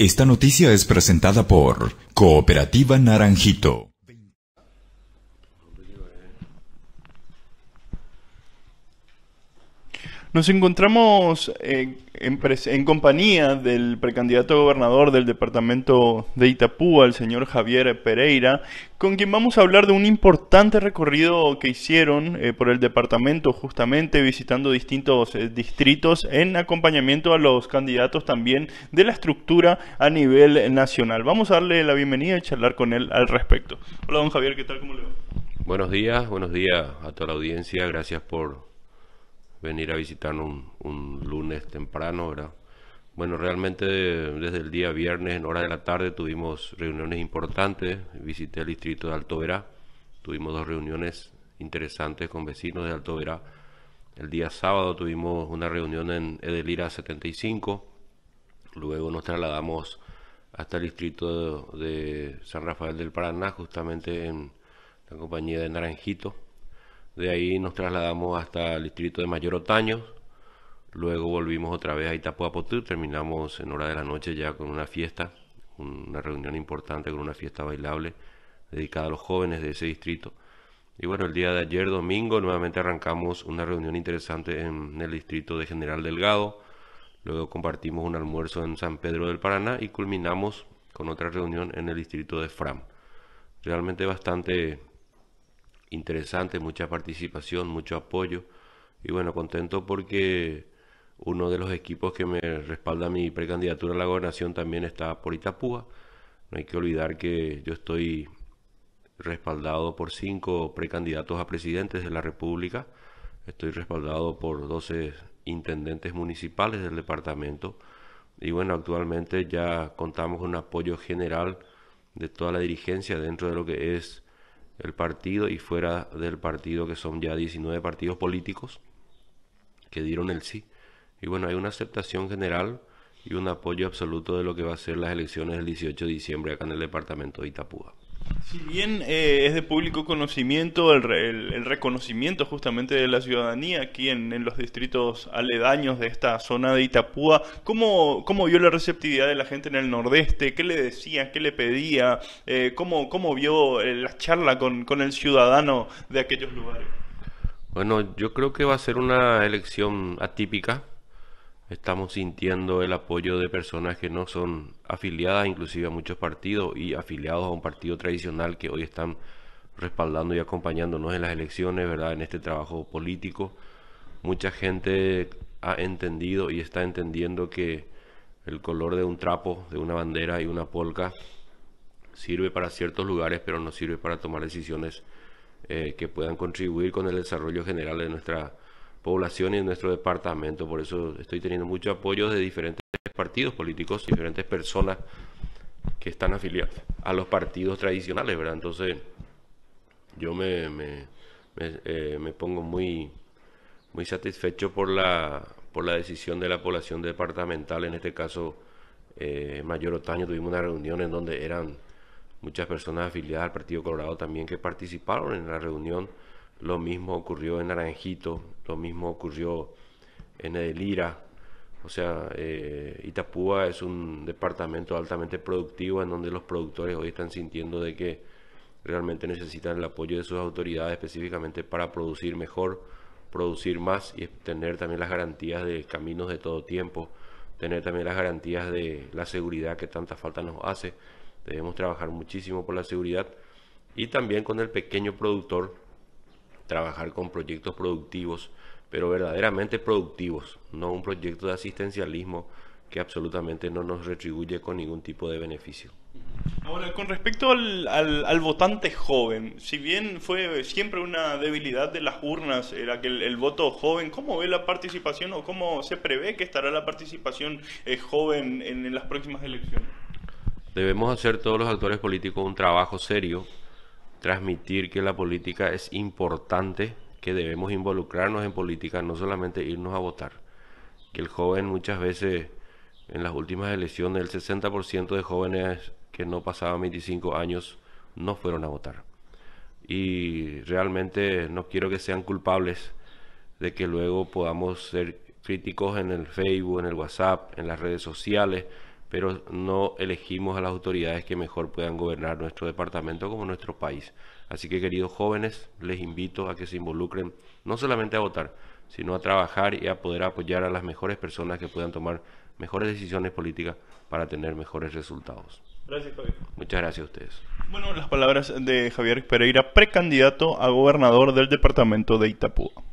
Esta noticia es presentada por Cooperativa Naranjito. Nos encontramos eh, en, compañía del precandidato gobernador del departamento de Itapúa, el señor Javier Pereira, con quien vamos a hablar de un importante recorrido que hicieron eh, por el departamento, justamente visitando distintos eh, distritos en acompañamiento a los candidatos también de la estructura a nivel nacional. Vamos a darle la bienvenida y charlar con él al respecto. Hola, don Javier, ¿qué tal? ¿Cómo le va? Buenos días, buenos días a toda la audiencia. Gracias por venir a visitar un, lunes temprano, ¿verdad? Bueno, realmente desde el día viernes en hora de la tarde tuvimos reuniones importantes. Visité el distrito de Alto Verá. Tuvimos dos reuniones interesantes con vecinos de Alto Verá. El día sábado tuvimos una reunión en Edelira 75. Luego nos trasladamos hasta el distrito de San Rafael del Paraná, justamente en la compañía de Naranjito. De ahí nos trasladamos hasta el distrito de Mayor Otaño. Luego volvimos otra vez a Itapuapotú. Terminamos en hora de la noche ya con una fiesta, una reunión importante con una fiesta bailable dedicada a los jóvenes de ese distrito. Y bueno, el día de ayer, domingo, nuevamente arrancamos una reunión interesante en el distrito de General Delgado. Luego compartimos un almuerzo en San Pedro del Paraná y culminamos con otra reunión en el distrito de Fram. Realmente bastante interesante, mucha participación, mucho apoyo. Y bueno, contento porque uno de los equipos que me respalda mi precandidatura a la gobernación también está por Itapúa. No hay que olvidar que yo estoy respaldado por cinco precandidatos a presidentes de la República. Estoy respaldado por 12 intendentes municipales del departamento. Y bueno, actualmente ya contamos con un apoyo general de toda la dirigencia dentro de lo que es el partido y fuera del partido, que son ya 19 partidos políticos que dieron el sí. Y bueno, hay una aceptación general y un apoyo absoluto de lo que va a ser las elecciones el 18 de diciembre acá en el departamento de Itapúa. Si bien eh, es de público conocimiento el, reconocimiento justamente de la ciudadanía aquí en, los distritos aledaños de esta zona de Itapúa, ¿cómo, vio la receptividad de la gente en el nordeste? ¿Qué le decía? ¿Qué le pedía? Eh, ¿cómo, ¿cómo, vio eh, la charla con el ciudadano de aquellos lugares? Bueno, yo creo que va a ser una elección atípica Estamos sintiendo el apoyo de personas que no son afiliadas inclusive a muchos partidos y afiliados a un partido tradicional que hoy están respaldando y acompañándonos en las elecciones, ¿verdad? En este trabajo político. Mucha gente ha entendido y está entendiendo que el color de un trapo, de una bandera y una polca sirve para ciertos lugares, pero no sirve para tomar decisiones eh, que puedan contribuir con el desarrollo general de nuestra y en nuestro departamento. Por eso estoy teniendo mucho apoyo de diferentes partidos políticos, diferentes personas que están afiliadas a los partidos tradicionales, ¿verdad? Entonces, yo me, eh, me, pongo muy, muy satisfecho por la, por la decisión de la población departamental, en este caso eh, Mayor Otaño, tuvimos una reunión en donde eran muchas personas afiliadas al Partido Colorado también que participaron en la reunión lo mismo ocurrió en Naranjito, lo mismo ocurrió en Edelira. O sea, eh, Itapúa es un departamento altamente productivo en donde los productores hoy están sintiendo de que realmente necesitan el apoyo de sus autoridades específicamente para producir mejor, producir más y tener también las garantías de caminos de todo tiempo, tener también las garantías de la seguridad que tanta falta nos hace. Debemos trabajar muchísimo por la seguridad y también con el pequeño productor trabajar con proyectos productivos, pero verdaderamente productivos, no un proyecto de asistencialismo que absolutamente no nos retribuye con ningún tipo de beneficio. Ahora, con respecto al, votante joven, si bien fue siempre una debilidad de las urnas, era que el, voto joven, ¿cómo ve la participación o cómo se prevé que estará la participación eh, joven en las próximas elecciones? Debemos hacer todos los actores políticos un trabajo serio transmitir que la política es importante, que debemos involucrarnos en política, no solamente irnos a votar. Que el joven muchas veces, en las últimas elecciones, el 60% de jóvenes que no pasaban 25 años no fueron a votar. Y realmente no quiero que sean culpables de que luego podamos ser críticos en el Facebook, en el WhatsApp, en las redes sociales, pero no elegimos a las autoridades que mejor puedan gobernar nuestro departamento como nuestro país. Así que queridos jóvenes, les invito a que se involucren no solamente a votar, sino a trabajar y a poder apoyar a las mejores personas que puedan tomar mejores decisiones políticas para tener mejores resultados. Gracias, Javier. Muchas gracias a ustedes. Bueno, las palabras de Javier Pereira, precandidato a gobernador del departamento de Itapúa.